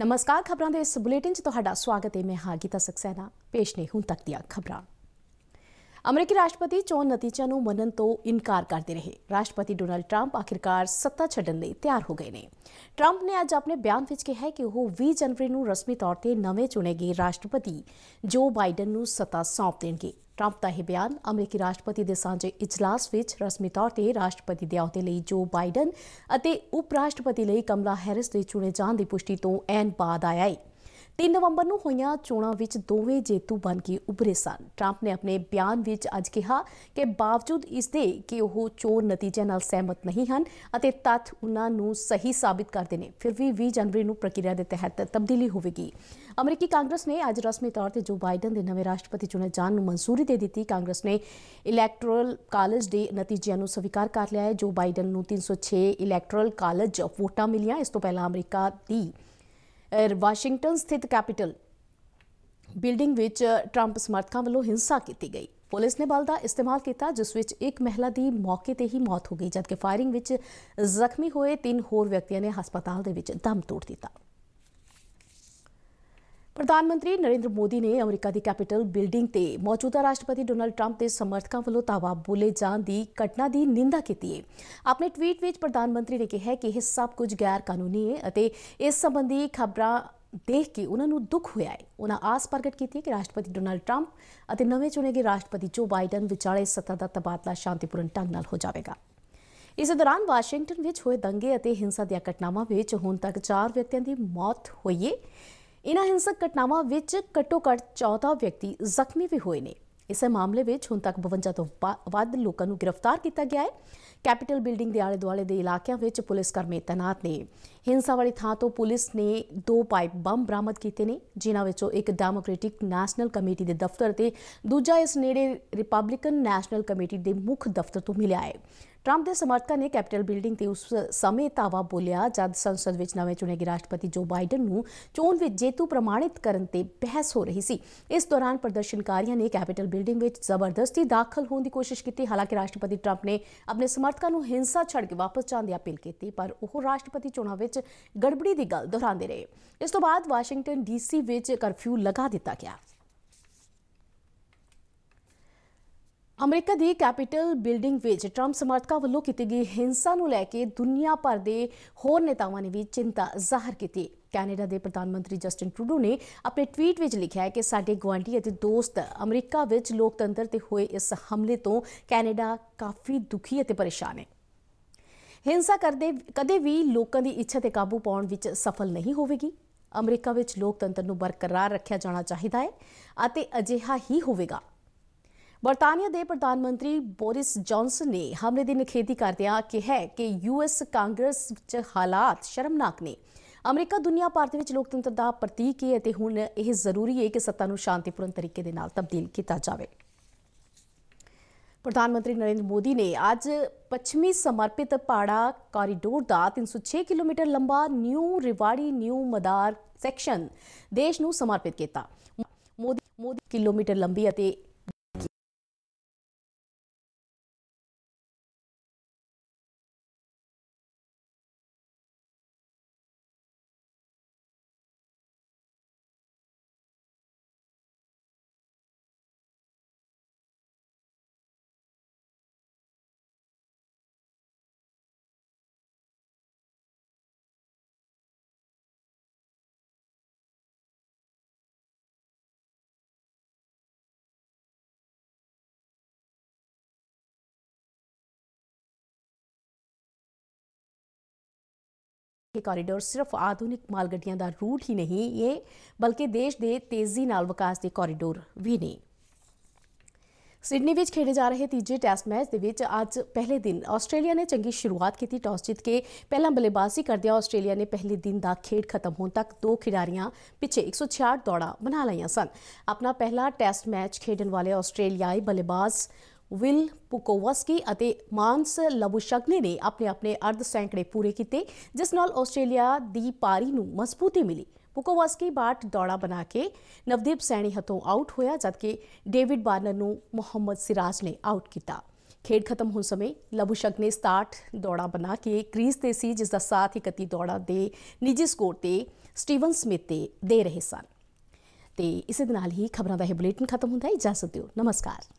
ਨਮਸਕਾਰ ਖਬਰਾਂ ਦੇ ਇਸ ਬੁਲੇਟਿਨ 'ਚ ਤੁਹਾਡਾ ਸਵਾਗਤ ਹੈ ਮੈਂ ਹਾਗੀਤਾ ਸਕਸੈਨਾ ਪੇਸ਼ ਨੇ ਹੁਣ ਤੱਕ ਦੀਆਂ ਖਬਰਾਂ ਅਮਰੀਕੀ ਰਾਸ਼ਟਰਪਤੀ ਚੋਣ ਨਤੀਜਿਆਂ ਨੂੰ ਮੰਨਣ ਤੋਂ ਇਨਕਾਰ ਕਰਦੇ ਰਹੇ ਰਾਸ਼ਟਰਪਤੀ ਡੋਨਲਡ ਟਰੰਪ ਆਖਿਰਕਾਰ ਸੱਤਾ ਛੱਡਣ ਲਈ ਤਿਆਰ ਹੋ ਗਏ ਨੇ ਟਰੰਪ ਨੇ ਅੱਜ ਆਪਣੇ ਬਿਆਨ ਵਿੱਚ ਕਿਹਾ ਹੈ ਕਿ ਉਹ 20 ਜਨਵਰੀ ਨੂੰ ਰਸਮੀ ਤੌਰ ਤੇ ਨਵੇਂ ਚੁਣੇ ਗਏ ਰਾਸ਼ਟਰਪਤੀ ਜੋ ਬਾਈਡਨ ਨੂੰ ਸੱਤਾ ਸੌਂਪ ਦੇਣਗੇ ਟਰੰਪ ਦਾ ਇਹ ਬਿਆਨ ਅਮਰੀਕੀ ਰਾਸ਼ਟਰਪਤੀ ਦੇ ਸਾਂਝੇ ਇਜਲਾਸ ਵਿੱਚ ਰਸਮੀ ਤੌਰ ਤੇ ਰਾਸ਼ਟਰਪਤੀ ਦੇ ਆਉਤੇ ਲਈ ਜੋ ਬਾਈਡਨ ਅਤੇ ਉਪ ਰਾਸ਼ਟਰਪਤੀ ਲਈ ਕਮਲਾ ਹੈਰਿਸ ਦੇ ਚੁਣੇ ਜਾਣ ਦੀ ਪੁਸ਼ਟੀ ਤੋਂ ਐਨ ਬਾਅਦ ਆਇਆ ਹੈ 3 ਨਵੰਬਰ ਨੂੰ ਹੋਈਆਂ ਚੋਣਾਂ ਵਿੱਚ ਦੋਵੇਂ ਜੇਤੂ ਬਣ ਕੇ ਉਭਰੇ ਸਨ 트럼ਪ ਨੇ ਆਪਣੇ ਬਿਆਨ ਵਿੱਚ ਅੱਜ ਕਿਹਾ ਕਿ ਬਾਵਜੂਦ ਇਸ ਦੇ ਕਿ ਉਹ ਚੋਣ ਨਤੀਜੇ ਨਾਲ ਸਹਿਮਤ ਨਹੀਂ ਹਨ ਅਤੇ ਤੱਥ ਉਹਨਾਂ ਨੂੰ ਸਹੀ ਸਾਬਿਤ ਕਰਦੇ ਨੇ ਫਿਰ ਵੀ 20 ਜਨਵਰੀ ਨੂੰ ਪ੍ਰਕਿਰਿਆ ਦੇ ਤਹਿਤ ਤਬਦੀਲੀ ਹੋਵੇਗੀ ਅਮਰੀਕੀ ਕਾਂਗਰਸ ਨੇ ਅੱਜ ਰਸਮੀ ਤੌਰ ਤੇ ਜੋ ਬਾਈਡਨ ਦੇ ਨਵੇਂ ਰਾਸ਼ਟਰਪਤੀ ਚੁਣੇ ਜਾਣ ਨੂੰ ਮਨਜ਼ੂਰੀ ਦੇ ਦਿੱਤੀ ਕਾਂਗਰਸ ਨੇ ਇਲੈਕਟੋਰਲ ਕਾਲਜ ਦੇ ਨਤੀਜਿਆਂ ਨੂੰ ਸਵੀਕਾਰ ਕਰ ਲਿਆ ਹੈ ਜੋ ਬਾਈਡਨ ਨੂੰ 306 ਇਲੈਕਟੋਰਲ ਕਾਲਜ ਵੋਟਾਂ ਮਿਲੀਆਂ ਇਸ ਤੋਂ ਪਹਿਲਾਂ ਅਮਰੀਕਾ ਦੀ ਵਾਸ਼ਿੰਗਟਨ ਸਥਿਤ ਕੈਪੀਟਲ ਬਿਲਡਿੰਗ ਵਿੱਚ ਟਰੰਪ ਸਮਰਥਕਾਂ ਵੱਲੋਂ ਹਿੰਸਾ ਕੀਤੀ ਗਈ ਪੁਲਿਸ ਨੇ ਬਲ ਦਾ ਇਸਤੇਮਾਲ ਕੀਤਾ ਜਿਸ ਵਿੱਚ ਇੱਕ ਮਹਿਲਾ ਦੀ ਮੌਕੇ ਤੇ ਹੀ ਮੌਤ ਹੋ ਗਈ ਜਦਕਿ ਫਾਇਰਿੰਗ ਵਿੱਚ ਜ਼ਖਮੀ ਹੋਏ ਤਿੰਨ ਹੋਰ ਵਿਅਕਤੀਆਂ ਨੇ ਹਸਪਤਾਲ ਦੇ ਵਿੱਚ ਦਮ ਤੋੜ ਦਿੱਤਾ ਪ੍ਰਧਾਨ ਮੰਤਰੀ ਨਰਿੰਦਰ ਮੋਦੀ ਨੇ ਅਮਰੀਕਾ ਦੀ ਕੈਪੀਟਲ ਬਿਲਡਿੰਗ ਤੇ ਮੌਜੂਦਾ ਰਾਸ਼ਟਰਪਤੀ ਡੋਨਲਡ ਟਰੰਪ ਦੇ ਸਮਰਥਕਾਂ ਵੱਲੋਂ ਤਾਵਾ ਬੋਲੇ ਜਾਣ ਦੀ ਘਟਨਾ ਦੀ ਨਿੰਦਾ ਕੀਤੀ ਹੈ। ਆਪਣੇ ਟਵੀਟ ਵਿੱਚ ਪ੍ਰਧਾਨ ਮੰਤਰੀ ਨੇ ਕਿਹਾ ਕਿ ਇਹ ਸਭ ਕੁਝ ਗੈਰ ਕਾਨੂੰਨੀ ਹੈ ਅਤੇ ਇਸ ਸੰਬੰਧੀ ਖਬਰਾਂ ਦੇਖ ਕੇ ਉਹਨਾਂ ਨੂੰ ਦੁੱਖ ਹੋਇਆ ਹੈ ਉਹਨਾਂ ਆਸ ਪ੍ਰਗਟ ਕੀਤੀ ਕਿ ਰਾਸ਼ਟਰਪਤੀ ਡੋਨਲਡ ਟਰੰਪ ਅਤੇ ਨਵੇਂ ਚੁਣੇ ਗਏ ਰਾਸ਼ਟਰਪਤੀ ਜੋ ਬਾਈਡਨ ਵਿਚਾਲੇ ਸੱਤਾ ਦਾ ਤਬਾਦਲਾ ਸ਼ਾਂਤੀਪੂਰਨ ਢੰਗ ਨਾਲ ਹੋ ਜਾਵੇਗਾ ਇਸ ਦੌਰਾਨ ਵਾਸ਼ਿੰਗਟਨ ਵਿੱਚ ਹੋਏ ਦੰਗੇ ਅਤੇ ਹਿੰਸਾ ਦੀਆਂ ਘਟਨਾਵਾਂ ਵਿੱਚ ਹੁਣ ਤੱਕ 4 ਵਿਅਕਤੀਆਂ ਦੀ ਮੌਤ ਹੋਈ ਹੈ ਇਨ੍ਹਾਂ ਹਿੰਸਕ ਘਟਨਾਵਾਂ ਵਿੱਚ ਘੱਟੋ-ਘੱਟ 14 ਵਿਅਕਤੀ ਜ਼ਖਮੀ ਵੀ ਹੋਏ ਨੇ ਇਸੇ ਮਾਮਲੇ ਵਿੱਚ ਹੁਣ ਤੱਕ 52 ਤੋਂ ਵੱਧ ਲੋਕਾਂ ਨੂੰ ਗ੍ਰਿਫਤਾਰ ਕੀਤਾ ਗਿਆ ਹੈ ਕੈਪੀਟਲ ਬਿਲਡਿੰਗ ਦੇ ਆਲੇ-ਦੁਆਲੇ ਦੇ ਇਲਾਕਿਆਂ ਵਿੱਚ ਪੁਲਿਸ ਕਰਮੀ ਤਾਇਨਾਤ ਨੇ ਹਿੰਸਾ ਵਾਲੀ ਥਾਂ ਤੋਂ ਪੁਲਿਸ ਨੇ ਦੋ ਪਾਈਪ ਬੰਬ ਬਰਾਮਦ ਕੀਤੇ ਨੇ ਜਿਨ੍ਹਾਂ ਵਿੱਚੋਂ ਇੱਕ ਡੈਮੋਕ੍ਰੈਟਿਕ ਨੈਸ਼ਨਲ ਕਮੇਟੀ ਦੇ ਦਫ਼ਤਰ ਤੇ ਦੂਜਾ ਇਸ ਨੇੜੇ ਰਿਪਬਲਿਕਨ ਨੈਸ਼ਨਲ ਕਮੇਟੀ ਦੇ ਮੁੱਖ ਦਫ਼ਤਰ ਤੋਂ ਮਿਲਿਆ ਹੈ ਟਰੰਪ ਦੇ ਸਮਰਥਕਾਂ ਨੇ ਕੈਪੀਟਲ ਬਿਲਡਿੰਗ ਤੇ ਉਸ ਸਮੇਂ ਤਾਵਾ ਬੋਲਿਆ ਜਦ ਸੰਸਦ ਵਿੱਚ ਨਵੇਂ ਚੁਣੇ ਗਏ ਰਾਸ਼ਟਰਪਤੀ ਜੋ ਬਾਈਡਨ ਨੂੰ ਚੋਣ ਵਿੱਚ ਜੇਤੂ ਪ੍ਰਮਾਣਿਤ ਕਰਨ ਤੇ ਬਹਿਸ ਹੋ ਰਹੀ ਸੀ ਇਸ ਦੌਰਾਨ ਪ੍ਰਦਰਸ਼ਨਕਾਰੀਆਂ ਨੇ ਕੈਪੀਟਲ ਬਿਲਡਿੰਗ ਵਿੱਚ ਜ਼ਬਰਦਸਤੀ ਦਾਖਲ ਹੋਣ ਦੀ ਕੋਸ਼ਿਸ਼ ਕੀਤੀ ਹਾਲਾਂਕਿ ਰਾਸ਼ਟਰਪਤੀ ਟਰੰਪ ਨੇ ਆਪਣੇ ਸਮਰਥਕਾਂ ਨੂੰ ਹਿੰਸਾ ਛੱਡ ਕੇ ਵਾਪਸ ਜਾਣ ਦੀ ਅਪੀਲ ਕੀਤੀ ਪਰ ਉਹ ਰਾਸ਼ਟਰਪਤੀ ਚੋਣਾਂ ਵਿੱਚ ਗੜਬੜੀ ਦੀ ਗੱਲ ਦੁਹਰਾਉਂਦੇ ਰਹੇ ਇਸ ਤੋਂ ਬਾਅਦ ਵਾਸ਼ਿੰਗਟਨ ਡੀਸੀ ਵਿੱਚ ਕਰਫਿਊ ਲਗਾ ਦਿੱਤਾ ਗਿਆ ਅਮਰੀਕਾ ਦੀ ਕੈਪੀਟਲ ਬਿਲਡਿੰਗ ਵਿੱਚ ਟਰੰਪ ਸਮਰਥਕਾਂ ਵੱਲੋਂ ਕੀਤੀ ਗਈ ਹਿੰਸਾ ਨੂੰ ਲੈ ਕੇ ਦੁਨੀਆ ਭਰ ਦੇ ਹੋਰ ਨੇਤਾਵਾਂ ਨੇ ਵੀ ਚਿੰਤਾ ਜ਼ਾਹਰ ਕੀਤੀ ਕੈਨੇਡਾ ਦੇ ਪ੍ਰਧਾਨ ਮੰਤਰੀ ਜਸਟਿਨ ਟਰੂਡੋ ਨੇ ਆਪਣੇ ਟਵੀਟ ਵਿੱਚ ਲਿਖਿਆ ਹੈ ਕਿ ਸਾਡੇ ਗਵਾਂਢੀ ਅਤੇ ਦੋਸਤ ਅਮਰੀਕਾ ਵਿੱਚ ਲੋਕਤੰਤਰ ਤੇ ਹੋਏ ਇਸ ਹਮਲੇ ਤੋਂ ਕੈਨੇਡਾ ਕਾਫੀ ਦੁਖੀ ਅਤੇ ਪਰੇਸ਼ਾਨ ਹੈ ਹਿੰਸਾ ਕਰਦੇ ਕਦੇ ਵੀ ਲੋਕਾਂ ਦੀ ਇੱਛਾ ਤੇ ਕਾਬੂ ਪਾਉਣ ਵਿੱਚ ਸਫਲ ਨਹੀਂ ਹੋਵੇਗੀ ਅਮਰੀਕਾ ਵਿੱਚ ਲੋਕਤੰਤਰ ਨੂੰ ਬਰਕਰਾਰ ਰੱਖਿਆ ਜਾਣਾ ਚਾਹੀਦਾ ਹੈ ਅਤੇ ਅਜਿਹਾ ਹੀ ਹੋਵੇਗਾ ਬਰਤਾਨੀਆ ਦੇ ਪ੍ਰਧਾਨ ਮੰਤਰੀ ਬੋਰਿਸ ਜੌਨਸਨ ਨੇ ਹਮਲੇ ਦੀ ਨਿਖੇਧੀ ਕਰਦਿਆਂ ਕਿਹਾ ਕਿ ਯੂਐਸ ਕਾਂਗਰਸ ਵਿੱਚ ਹਾਲਾਤ ਸ਼ਰਮਨਾਕ ਨੇ ਅਮਰੀਕਾ ਦੁਨੀਆ ਭਰ ਦੇ ਵਿੱਚ ਲੋਕਤੰਤਰ ਦਾ ਪ੍ਰਤੀਕ ਹੈ ਤੇ ਹੁਣ ਇਹ ਜ਼ਰੂਰੀ ਹੈ ਕਿ ਸੱਤਾ ਨੂੰ ਸ਼ਾਂਤੀਪੂਰਨ ਤਰੀਕੇ ਦੇ ਨਾਲ ਤਬਦੀਲ ਕੀਤਾ ਜਾਵੇ ਪ੍ਰਧਾਨ ਮੰਤਰੀ ਨਰਿੰਦਰ ਮੋਦੀ ਨੇ ਅੱਜ ਪੱਛਮੀ ਸਮਰਪਿਤ ਪਾੜਾ ਕਾਰੀਡੋਰ ਦਾ 306 ਕਿਲੋਮੀਟਰ ਲੰਬਾ New Rewari New Madar section ਦੇਸ਼ ਨੂੰ ਸਮਰਪਿਤ ਕੀਤਾ ਮੋਦੀ ਮੋਦੀ ਕਿਲੋਮੀਟਰ ਲੰਬੀ ਅਤੇ ਇਹ ਕੋਰੀਡੋਰ ਸਿਰਫ ਆਧੁਨਿਕ ਮਾਲ ਗੱਡੀਆਂ ਦਾ ਰੂਟ ਹੀ ਨਹੀਂ ਇਹ ਬਲਕਿ ਦੇਸ਼ ਦੇ ਤੇਜ਼ੀ ਨਾਲ ਵਿਕਾਸ ਦੇ ਕੋਰੀਡੋਰ ਵੀ ਨੇ ਸਿਡਨੀ ਵਿੱਚ ਖੇਡੇ ਜਾ ਰਹੇ ਤੀਜੇ ਟੈਸਟ ਮੈਚ ਦੇ ਵਿੱਚ ਅੱਜ ਪਹਿਲੇ ਦਿਨ ਆਸਟ੍ਰੇਲੀਆ ਨੇ ਚੰਗੀ ਸ਼ੁਰੂਆਤ ਕੀਤੀ ਟਾਸ ਜਿੱਤ ਕੇ ਪਹਿਲਾਂ ਬੱਲੇਬਾਜ਼ੀ ਕਰਦਿਆਂ ਆਸਟ੍ਰੇਲੀਆ ਨੇ ਪਹਿਲੇ ਦਿਨ ਦਾ ਖੇਡ ਖਤਮ ਹੋਣ ਤੱਕ ਦੋ ਖਿਡਾਰੀਆਂ ਪਿੱਛੇ 166 ਦੌੜਾਂ ਬਣਾ ਲਈਆਂ ਸਨ ਆਪਣਾ ਪਹਿਲਾ ਟੈਸਟ ਮੈਚ ਖੇਡਣ ਵਾਲੇ ਆਸਟ੍ਰੇਲੀਆਈ ਬੱਲੇਬਾਜ਼ ਵਿਲ ਪੁਕੋਵਸਕੀ ਅਤੇ ਮਾਨਸ ਲਬੁਸ਼ਗਨੇ ਨੇ ਆਪਣੇ ਆਪਣੇ ਅਰਧ ਸੈਂਕੜੇ ਪੂਰੇ ਕੀਤੇ ਜਿਸ ਨਾਲ ਆਸਟ੍ਰੇਲੀਆ ਦੀ ਪਾਰੀ ਨੂੰ ਮਜ਼ਬੂਤੀ ਮਿਲੀ ਪੁਕੋਵਸਕੀ ਬਾਟ ਦੌੜਾ ਬਣਾ ਕੇ ਨਵਦੀਪ ਸੈਣੀ ਹੱਥੋਂ ਆਊਟ ਹੋਇਆ ਜਦਕਿ ਡੇਵਿਡ ਬਾਰਨਰ ਨੂੰ ਮੁਹੰਮਦ ਸਿਰਾਜ ਨੇ ਆਊਟ ਕੀਤਾ ਖੇਡ ਖਤਮ ਹੋਣ ਸਮੇਂ ਲਬੂਸ਼ਕ ਨੇ 67 ਦੌੜਾ ਬਣਾ ਕੇ ਕ੍ਰੀਜ਼ ਤੇ ਸੀ ਜਿਸ ਦਾ ਸਾਥ 31 ਦੌੜਾ ਦੇ ਨਿੱਜੀ ਸਕੋਰ ਤੇ ਸਟੀਵਨ ਸਮਿਥ ਤੇ ਦੇ ਰਹੇ ਸਨ ਤੇ ਇਸੇ ਦੇ ਨਾਲ ਹੀ ਖਬਰਾਂ ਦਾ ਇਹ ਬੁਲੇਟਿਨ ਖਤਮ ਹੁੰਦਾ ਹੈ ਇਜਾਜ਼ਤ ਦਿਓ ਨਮਸਕਾਰ